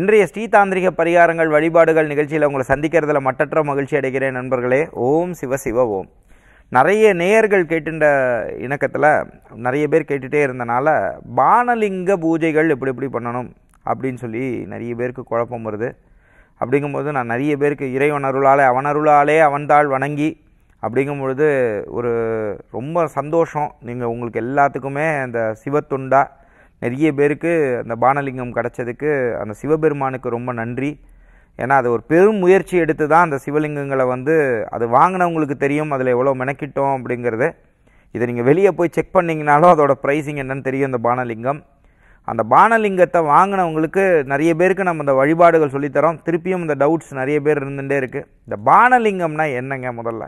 இன்றைய ஸ்ரீதாந்திரிக பரிகாரங்கள் வழிபாடுகள் நிகழ்ச்சியில் உங்களை சந்திக்கிறதுல மட்டற்ற மகிழ்ச்சி அடைகிறேன் நண்பர்களே ஓம் சிவ சிவ ஓம் நிறைய நேயர்கள் கேட்டுட்ட இணக்கத்தில் நிறைய பேர் கேட்டுகிட்டே இருந்தனால பானலிங்க பூஜைகள் எப்படி எப்படி பண்ணணும் அப்படின்னு சொல்லி நிறைய பேருக்கு குழப்பம் வருது அப்படிங்கும்போது நான் நிறைய பேருக்கு இறைவன் அருளாலே அவனருளாலே அவன்தாள் வணங்கி அப்படிங்கும்பொழுது ஒரு ரொம்ப சந்தோஷம் நீங்கள் உங்களுக்கு எல்லாத்துக்குமே இந்த சிவத்துண்டா நிறைய பேருக்கு அந்த பானலிங்கம் கிடச்சதுக்கு அந்த சிவபெருமானுக்கு ரொம்ப நன்றி ஏன்னா அது ஒரு பெரும் முயற்சி எடுத்து தான் அந்த சிவலிங்கங்களை வந்து அது வாங்கினவங்களுக்கு தெரியும் அதில் எவ்வளோ மெனக்கிட்டோம் அப்படிங்கிறது இதை நீங்கள் வெளியே போய் செக் பண்ணிங்கனாலும் அதோட ப்ரைஸிங் என்னன்னு தெரியும் அந்த பானலிங்கம் அந்த பானலிங்கத்தை வாங்கினவங்களுக்கு நிறைய பேருக்கு நம்ம இந்த வழிபாடுகள் சொல்லித்தரோம் திருப்பியும் இந்த டவுட்ஸ் நிறைய பேர் இருந்துகிட்டே இருக்குது இந்த பானலிங்கம்னா என்னங்க முதல்ல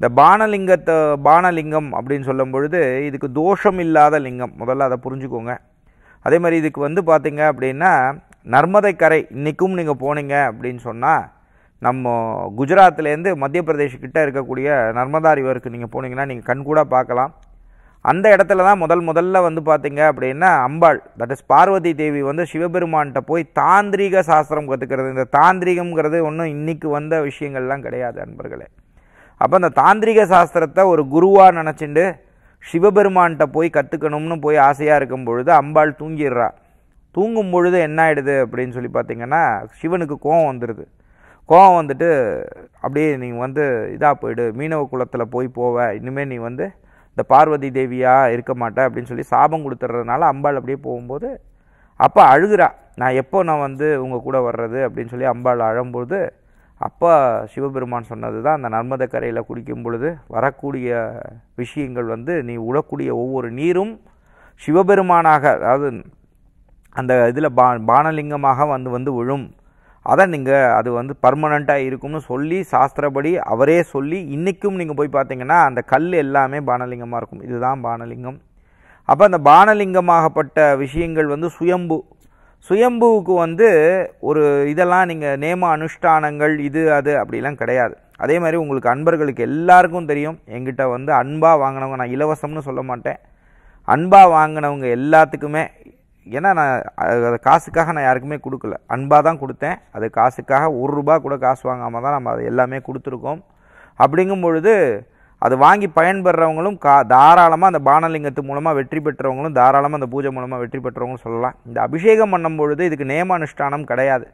இந்த பானலிங்கத்தை பானலிங்கம் அப்படின்னு சொல்லும் பொழுது இதுக்கு தோஷம் இல்லாத லிங்கம் முதல்ல அதை புரிஞ்சுக்கோங்க அதே மாதிரி இதுக்கு வந்து பார்த்திங்க அப்படின்னா நர்மதை கரை இன்றைக்கும் நீங்கள் போனீங்க அப்படின்னு சொன்னால் நம்ம குஜராத்லேருந்து மத்திய பிரதேஷ்கிட்ட இருக்கக்கூடிய நர்மதா ரிவருக்கு நீங்கள் போனீங்கன்னா நீங்கள் கண்கூட பார்க்கலாம் அந்த இடத்துல தான் முதல் முதல்ல வந்து பார்த்திங்க அப்படின்னா அம்பாள் தட் இஸ் பார்வதி தேவி வந்து சிவபெருமான்கிட்ட போய் தாந்திரிக சாஸ்திரம் கற்றுக்கிறது இந்த தாந்திரிகம்ங்கிறது ஒன்றும் இன்றைக்கி வந்த விஷயங்கள்லாம் கிடையாது அன்பர்களே அப்போ அந்த தாந்திரிக சாஸ்திரத்தை ஒரு குருவாக நினச்சிண்டு சிவபெருமான்கிட்ட போய் கற்றுக்கணும்னு போய் ஆசையாக இருக்கும் பொழுது அம்பாள் தூங்கிடுறா தூங்கும் பொழுது என்ன ஆகிடுது அப்படின்னு சொல்லி பார்த்தீங்கன்னா சிவனுக்கு கோவம் வந்துடுது கோவம் வந்துட்டு அப்படியே நீ வந்து இதாக போயிடு மீனவ குளத்தில் போய் போவ இனிமேல் நீ வந்து இந்த பார்வதி தேவியாக இருக்க மாட்டேன் அப்படின்னு சொல்லி சாபம் கொடுத்துட்றதுனால அம்பாள் அப்படியே போகும்போது அப்போ அழுகிறா நான் எப்போ நான் வந்து உங்கள் கூட வர்றது அப்படின்னு சொல்லி அம்பாள் அழும்போது அப்பா சிவபெருமான் சொன்னது தான் அந்த நர்மத கரையில் குடிக்கும் பொழுது வரக்கூடிய விஷயங்கள் வந்து நீ உழக்கூடிய ஒவ்வொரு நீரும் சிவபெருமானாக அதாவது அந்த இதில் பா பானலிங்கமாக வந்து வந்து விழும் அதை நீங்கள் அது வந்து பர்மனண்ட்டாக இருக்கும்னு சொல்லி சாஸ்திரப்படி அவரே சொல்லி இன்றைக்கும் நீங்கள் போய் பார்த்தீங்கன்னா அந்த கல் எல்லாமே பானலிங்கமாக இருக்கும் இதுதான் பானலிங்கம் அப்போ அந்த பானலிங்கமாகப்பட்ட விஷயங்கள் வந்து சுயம்பு சுயம்புவுக்கு வந்து ஒரு இதெல்லாம் நீங்கள் நேம அனுஷ்டானங்கள் இது அது அப்படிலாம் கிடையாது அதே மாதிரி உங்களுக்கு அன்பர்களுக்கு எல்லாருக்கும் தெரியும் எங்கிட்ட வந்து அன்பாக வாங்கினவங்க நான் இலவசம்னு சொல்ல மாட்டேன் அன்பாக வாங்கினவங்க எல்லாத்துக்குமே ஏன்னா நான் அதை காசுக்காக நான் யாருக்குமே கொடுக்கல அன்பாக தான் கொடுத்தேன் அது காசுக்காக ஒரு ரூபா கூட காசு வாங்காமல் தான் நம்ம அதை எல்லாமே கொடுத்துருக்கோம் அப்படிங்கும் பொழுது அது வாங்கி பயன்பெறவங்களும் கா தாராளமாக அந்த பானலிங்கத்து மூலமாக வெற்றி பெற்றவங்களும் தாராளமாக அந்த பூஜை மூலமாக வெற்றி பெற்றவங்களும் சொல்லலாம் இந்த அபிஷேகம் பண்ணும் பொழுது இதுக்கு நியமானுஷ்டானம் கிடையாது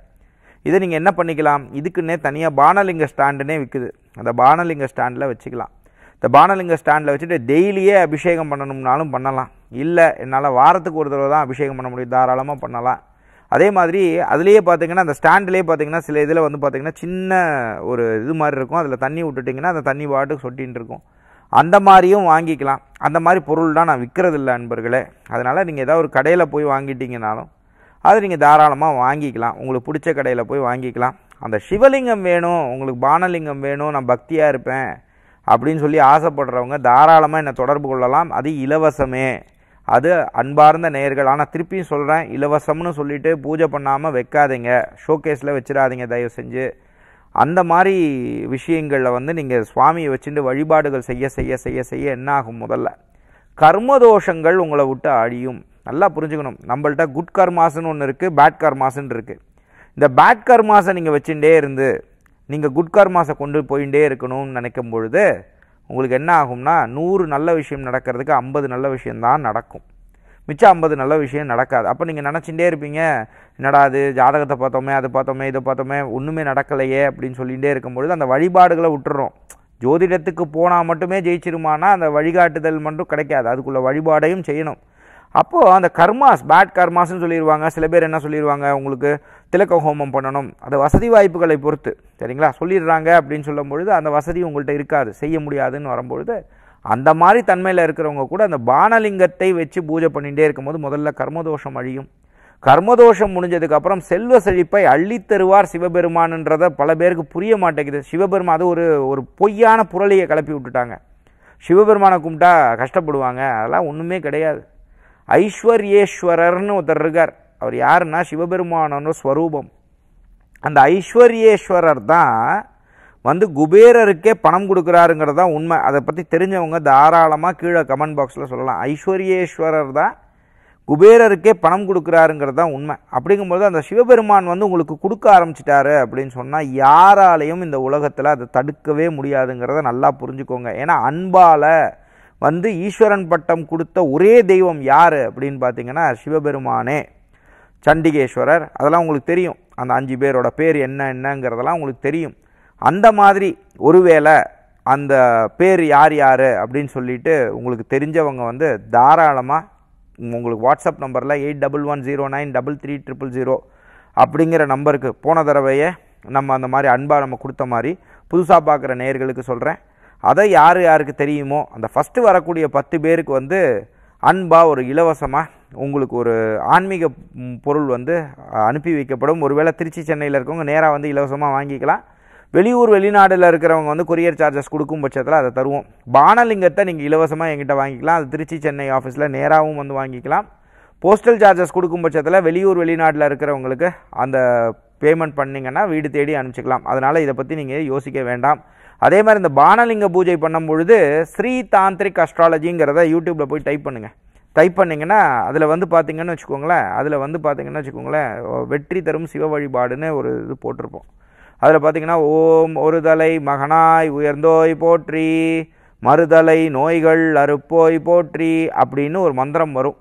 இதை நீங்கள் என்ன பண்ணிக்கலாம் இதுக்குன்னே தனியாக பானலிங்க ஸ்டாண்டுனே விற்குது அந்த பானலிங்க ஸ்டாண்டில் வச்சுக்கலாம் இந்த பானலிங்க ஸ்டாண்டில் வச்சுட்டு டெய்லியே அபிஷேகம் பண்ணணும்னாலும் பண்ணலாம் இல்லை என்னால் வாரத்துக்கு ஒரு தடவை தான் அபிஷேகம் பண்ண முடியும் தாராளமாக பண்ணலாம் அதே மாதிரி அதுலேயே பார்த்தீங்கன்னா அந்த ஸ்டாண்ட்லேயே பார்த்தீங்கன்னா சில இதில் வந்து பார்த்திங்கன்னா சின்ன ஒரு இது மாதிரி இருக்கும் அதில் தண்ணி விட்டுட்டிங்கன்னா அந்த தண்ணி பாட்டுக்கு சொட்டின்னு இருக்கும் அந்த மாதிரியும் வாங்கிக்கலாம் அந்த மாதிரி பொருள் தான் நான் விற்கிறது இல்லை நண்பர்களே அதனால் நீங்கள் ஏதாவது ஒரு கடையில் போய் வாங்கிட்டீங்கனாலும் அது நீங்கள் தாராளமாக வாங்கிக்கலாம் உங்களுக்கு பிடிச்ச கடையில் போய் வாங்கிக்கலாம் அந்த சிவலிங்கம் வேணும் உங்களுக்கு பானலிங்கம் வேணும் நான் பக்தியாக இருப்பேன் அப்படின்னு சொல்லி ஆசைப்படுறவங்க தாராளமாக என்னை தொடர்பு கொள்ளலாம் அது இலவசமே அது அன்பார்ந்த நேர்கள் ஆனால் திருப்பியும் சொல்கிறேன் இலவசம்னு சொல்லிவிட்டு பூஜை பண்ணாமல் வைக்காதீங்க ஷோகேஸில் வச்சிடாதீங்க தயவு செஞ்சு அந்த மாதிரி விஷயங்களில் வந்து நீங்கள் சுவாமியை வச்சுட்டு வழிபாடுகள் செய்ய செய்ய செய்ய செய்ய என்ன ஆகும் முதல்ல கர்மதோஷங்கள் உங்களை விட்டு அழியும் நல்லா புரிஞ்சுக்கணும் நம்மள்ட்ட குட் கர்மாஸ்ன்னு ஒன்று இருக்குது பேட் கர்மாஸ்ன்னு இருக்குது இந்த பேட் கர்மாஸை நீங்கள் வச்சுட்டே இருந்து நீங்கள் குட் கர்மாஸை கொண்டு போயிட்டே இருக்கணும்னு நினைக்கும் பொழுது உங்களுக்கு என்ன ஆகும்னா நூறு நல்ல விஷயம் நடக்கிறதுக்கு ஐம்பது நல்ல விஷயந்தான் நடக்கும் மிச்சம் ஐம்பது நல்ல விஷயம் நடக்காது அப்போ நீங்கள் நினச்சிட்டே இருப்பீங்க என்னடா அது ஜாதகத்தை பார்த்தோமே அதை பார்த்தோமே இதை பார்த்தோமே ஒன்றுமே நடக்கலையே அப்படின்னு சொல்லிகிட்டே இருக்கும்பொழுது அந்த வழிபாடுகளை விட்டுறோம் ஜோதிடத்துக்கு போனால் மட்டுமே ஜெயிச்சிருமானா அந்த வழிகாட்டுதல் மட்டும் கிடைக்காது அதுக்குள்ளே வழிபாடையும் செய்யணும் அப்போது அந்த கர்மாஸ் பேட் கர்மாஸ்ன்னு சொல்லிடுவாங்க சில பேர் என்ன சொல்லிடுவாங்க உங்களுக்கு திலக்க ஹோமம் பண்ணணும் அது வசதி வாய்ப்புகளை பொறுத்து சரிங்களா சொல்லிடுறாங்க அப்படின்னு சொல்லும் பொழுது அந்த வசதி உங்கள்கிட்ட இருக்காது செய்ய முடியாதுன்னு வரும்பொழுது அந்த மாதிரி தன்மையில் இருக்கிறவங்க கூட அந்த பானலிங்கத்தை வச்சு பூஜை பண்ணிகிட்டே இருக்கும்போது முதல்ல கர்மதோஷம் அழியும் கர்மதோஷம் முடிஞ்சதுக்கப்புறம் செல்வ செழிப்பை அள்ளித்தருவார் சிவபெருமானன்றதை பல பேருக்கு புரிய மாட்டேங்குது சிவபெருமான் அது ஒரு ஒரு பொய்யான புரளியை கிளப்பி விட்டுட்டாங்க சிவபெருமானை கும்பிட்டா கஷ்டப்படுவாங்க அதெல்லாம் ஒன்றுமே கிடையாது ஐஸ்வர்யேஸ்வரர்னு ஒருத்தர் இருக்கார் அவர் யாருன்னா சிவபெருமானோட ஸ்வரூபம் அந்த ஐஸ்வர்யேஸ்வரர் தான் வந்து குபேரருக்கே பணம் கொடுக்குறாருங்கிறது தான் உண்மை அதை பற்றி தெரிஞ்சவங்க தாராளமாக கீழே கமெண்ட் பாக்ஸில் சொல்லலாம் ஐஸ்வர்யேஸ்வரர் தான் குபேரருக்கே பணம் கொடுக்குறாருங்கிறது தான் உண்மை அப்படிங்கும்போது அந்த சிவபெருமான் வந்து உங்களுக்கு கொடுக்க ஆரம்பிச்சிட்டாரு அப்படின்னு சொன்னால் யாராலையும் இந்த உலகத்தில் அதை தடுக்கவே முடியாதுங்கிறத நல்லா புரிஞ்சுக்கோங்க ஏன்னா அன்பால் வந்து ஈஸ்வரன் பட்டம் கொடுத்த ஒரே தெய்வம் யார் அப்படின்னு பார்த்தீங்கன்னா சிவபெருமானே சண்டிகேஸ்வரர் அதெல்லாம் உங்களுக்கு தெரியும் அந்த அஞ்சு பேரோட பேர் என்ன என்னங்கிறதெல்லாம் உங்களுக்கு தெரியும் அந்த மாதிரி ஒருவேளை அந்த பேர் யார் யார் அப்படின்னு சொல்லிட்டு உங்களுக்கு தெரிஞ்சவங்க வந்து தாராளமாக உங்களுக்கு வாட்ஸ்அப் நம்பரில் eight double one zero nine double three triple zero அப்படிங்கிற நம்பருக்கு போன தடவையே நம்ம அந்த மாதிரி அன்பாக நம்ம கொடுத்த மாதிரி புதுசாக பார்க்குற நேர்களுக்கு சொல்கிறேன் அதை யார் யாருக்கு தெரியுமோ அந்த ஃபஸ்ட்டு வரக்கூடிய பத்து பேருக்கு வந்து அன்பாக ஒரு இலவசமாக உங்களுக்கு ஒரு ஆன்மீக பொருள் வந்து அனுப்பி வைக்கப்படும் ஒருவேளை திருச்சி சென்னையில் இருக்கவங்க நேராக வந்து இலவசமாக வாங்கிக்கலாம் வெளியூர் வெளிநாடில் இருக்கிறவங்க வந்து கொரியர் சார்ஜஸ் கொடுக்கும் பட்சத்தில் அதை தருவோம் பானலிங்கத்தை நீங்கள் இலவசமாக எங்கிட்ட வாங்கிக்கலாம் அது திருச்சி சென்னை ஆஃபீஸில் நேராகவும் வந்து வாங்கிக்கலாம் போஸ்டல் சார்ஜஸ் கொடுக்கும் பட்சத்தில் வெளியூர் வெளிநாட்டில் இருக்கிறவங்களுக்கு அந்த பேமெண்ட் பண்ணிங்கன்னா வீடு தேடி அனுப்பிச்சிக்கலாம் அதனால் இதை பற்றி நீங்கள் யோசிக்க வேண்டாம் அதே மாதிரி இந்த பானலிங்க பூஜை பண்ணும் பொழுது ஸ்ரீ தாந்திரிக் அஸ்ட்ராலஜிங்கிறத யூடியூப்பில் போய் டைப் பண்ணுங்கள் டைப் பண்ணிங்கன்னா அதில் வந்து பார்த்திங்கன்னு வச்சுக்கோங்களேன் அதில் வந்து பார்த்திங்கன்னு வச்சுக்கோங்களேன் வெற்றி தரும் சிவ வழிபாடுன்னு ஒரு இது போட்டிருப்போம் அதில் பார்த்திங்கன்னா ஓம் ஒரு தலை மகனாய் உயர்ந்தோய் போற்றி மறுதலை நோய்கள் அறுப்போய் போற்றி அப்படின்னு ஒரு மந்திரம் வரும்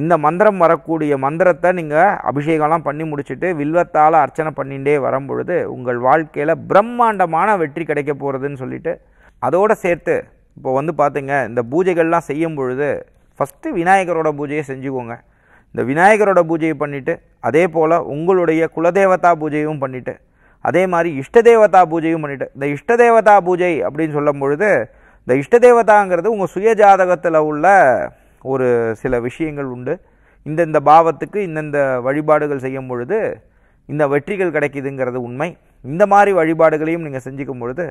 இந்த மந்திரம் வரக்கூடிய மந்திரத்தை நீங்கள் அபிஷேகம்லாம் பண்ணி முடிச்சுட்டு வில்வத்தால் அர்ச்சனை பண்ணிகிட்டே வரும்பொழுது உங்கள் வாழ்க்கையில் பிரம்மாண்டமான வெற்றி கிடைக்க போகிறதுன்னு சொல்லிட்டு அதோடு சேர்த்து இப்போ வந்து பார்த்துங்க இந்த பூஜைகள்லாம் செய்யும் பொழுது ஃபஸ்ட்டு விநாயகரோட பூஜையை செஞ்சுக்கோங்க இந்த விநாயகரோட பூஜையை பண்ணிவிட்டு அதே போல் உங்களுடைய குலதேவதா பூஜையும் பண்ணிவிட்டு அதே மாதிரி இஷ்ட தேவதா பூஜையும் பண்ணிவிட்டு இந்த இஷ்ட தேவதா பூஜை அப்படின்னு சொல்லும் பொழுது இந்த இஷ்ட தேவதாங்கிறது உங்கள் சுய ஜாதகத்தில் உள்ள ஒரு சில விஷயங்கள் உண்டு இந்தந்த பாவத்துக்கு இந்தந்த வழிபாடுகள் செய்யும் பொழுது இந்த வெற்றிகள் கிடைக்குதுங்கிறது உண்மை இந்த மாதிரி வழிபாடுகளையும் நீங்கள் செஞ்சுக்கும் பொழுது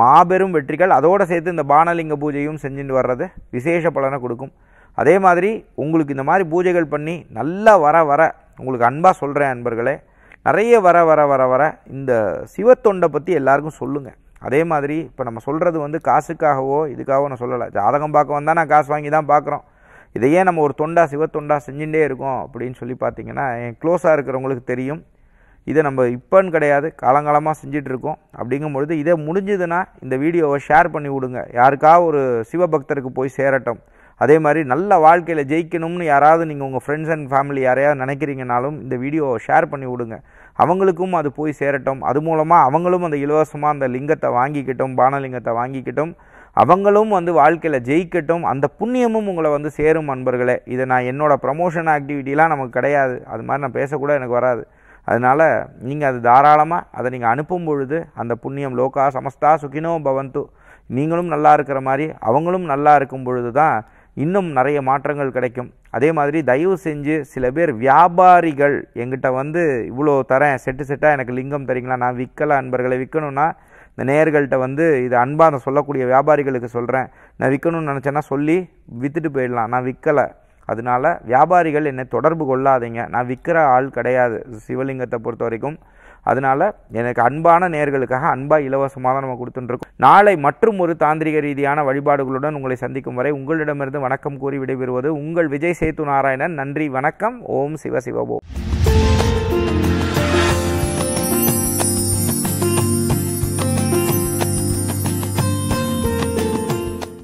மாபெரும் வெற்றிகள் அதோடு சேர்த்து இந்த பானலிங்க பூஜையும் செஞ்சுட்டு வர்றது விசேஷ பலனை கொடுக்கும் அதே மாதிரி உங்களுக்கு இந்த மாதிரி பூஜைகள் பண்ணி நல்லா வர வர உங்களுக்கு அன்பாக சொல்கிறேன் அன்பர்களே நிறைய வர வர வர வர இந்த சிவத்தொண்டை பற்றி எல்லாருக்கும் சொல்லுங்கள் அதே மாதிரி இப்போ நம்ம சொல்கிறது வந்து காசுக்காகவோ இதுக்காகவோ நான் சொல்லலை ஜாதகம் பார்க்க வந்தால் நான் காசு வாங்கி தான் பார்க்குறோம் இதையே நம்ம ஒரு தொண்டா தொண்டா செஞ்சுட்டே இருக்கோம் அப்படின்னு சொல்லி பார்த்திங்கன்னா என் க்ளோஸாக இருக்கிறவங்களுக்கு தெரியும் இதை நம்ம இப்போன்னு கிடையாது காலங்காலமாக செஞ்சிட்ருக்கோம் அப்படிங்கும்பொழுது இதை முடிஞ்சதுன்னா இந்த வீடியோவை ஷேர் பண்ணி விடுங்க யாருக்கா ஒரு சிவபக்தருக்கு போய் சேரட்டும் அதே மாதிரி நல்ல வாழ்க்கையில் ஜெயிக்கணும்னு யாராவது நீங்கள் உங்கள் ஃப்ரெண்ட்ஸ் அண்ட் ஃபேமிலி யாரையாவது நினைக்கிறீங்கனாலும் இந்த வீடியோவை ஷேர் பண்ணி விடுங்க அவங்களுக்கும் அது போய் சேரட்டும் அது மூலமாக அவங்களும் அந்த இலவசமாக அந்த லிங்கத்தை வாங்கிக்கிட்டோம் பானலிங்கத்தை வாங்கிக்கிட்டோம் அவங்களும் வந்து வாழ்க்கையில் ஜெயிக்கட்டும் அந்த புண்ணியமும் உங்களை வந்து சேரும் அன்பர்களே இதை நான் என்னோடய ப்ரமோஷன் ஆக்டிவிட்டிலாம் நமக்கு கிடையாது அது மாதிரி நான் பேசக்கூட எனக்கு வராது அதனால் நீங்கள் அது தாராளமாக அதை நீங்கள் அனுப்பும் பொழுது அந்த புண்ணியம் லோகா சமஸ்தா சுகினோ பவந்து நீங்களும் நல்லா இருக்கிற மாதிரி அவங்களும் நல்லா இருக்கும் பொழுது தான் இன்னும் நிறைய மாற்றங்கள் கிடைக்கும் அதே மாதிரி தயவு செஞ்சு சில பேர் வியாபாரிகள் எங்கிட்ட வந்து இவ்வளோ தரேன் செட்டு செட்டாக எனக்கு லிங்கம் தரீங்களா நான் விற்கலை அன்பர்களை விற்கணும்னா இந்த நேயர்கள்ட்ட வந்து இது அன்பாக அதை சொல்லக்கூடிய வியாபாரிகளுக்கு சொல்கிறேன் நான் விற்கணும்னு நினச்சேன்னா சொல்லி விற்றுட்டு போயிடலாம் நான் விற்கலை அதனால வியாபாரிகள் என்னை தொடர்பு கொள்ளாதீங்க நான் விற்கிற ஆள் கிடையாது சிவலிங்கத்தை பொறுத்த வரைக்கும் அதனால் எனக்கு அன்பான நேர்களுக்காக அன்பாக இலவசமாக தான் நம்ம கொடுத்துட்டுருக்கோம் நாளை மற்றும் ஒரு தாந்திரிக ரீதியான வழிபாடுகளுடன் உங்களை சந்திக்கும் வரை உங்களிடமிருந்து வணக்கம் கூறி விடைபெறுவது உங்கள் விஜய் சேத்து நாராயணன் நன்றி வணக்கம் ஓம் சிவ சிவபோ